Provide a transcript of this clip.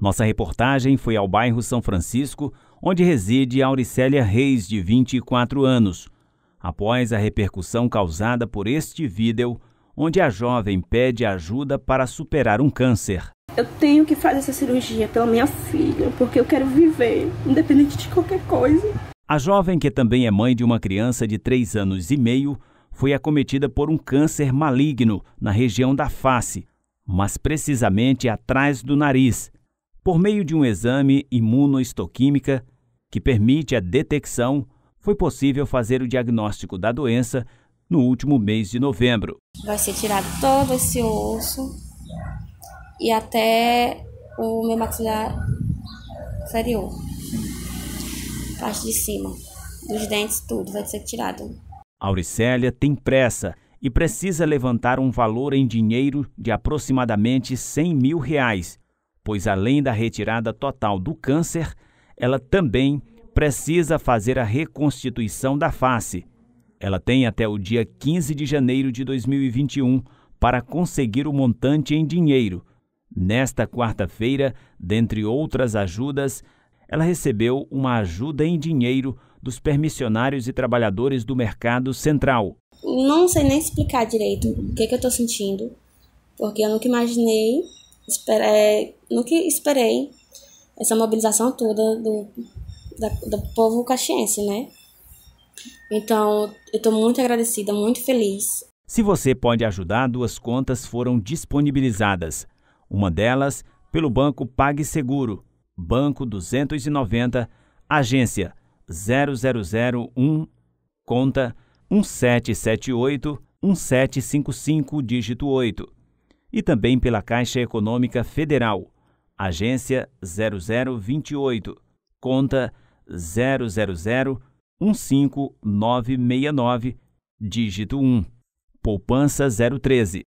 Nossa reportagem foi ao bairro São Francisco, onde reside Auricélia Reis, de 24 anos. Após a repercussão causada por este vídeo, onde a jovem pede ajuda para superar um câncer. Eu tenho que fazer essa cirurgia pela minha filha, porque eu quero viver, independente de qualquer coisa. A jovem, que também é mãe de uma criança de 3 anos e meio, foi acometida por um câncer maligno na região da face, mas precisamente atrás do nariz, por meio de um exame imunoistoquímica que permite a detecção, foi possível fazer o diagnóstico da doença no último mês de novembro. Vai ser tirado todo esse osso e até o meu maxilar inferior, parte de cima, dos dentes, tudo vai ser tirado. Auricélia tem pressa e precisa levantar um valor em dinheiro de aproximadamente 100 mil reais pois além da retirada total do câncer, ela também precisa fazer a reconstituição da face. Ela tem até o dia 15 de janeiro de 2021 para conseguir o montante em dinheiro. Nesta quarta-feira, dentre outras ajudas, ela recebeu uma ajuda em dinheiro dos permissionários e trabalhadores do mercado central. Não sei nem explicar direito o que, é que eu estou sentindo, porque eu nunca imaginei Esperei, é, nunca esperei essa mobilização toda do, da, do povo caxiense, né? Então, eu estou muito agradecida, muito feliz. Se você pode ajudar, duas contas foram disponibilizadas. Uma delas pelo Banco PagSeguro, Banco 290, agência 0001, conta 1778 1755, dígito 8 e também pela Caixa Econômica Federal, agência 0028, conta 00015969, dígito 1, poupança 013.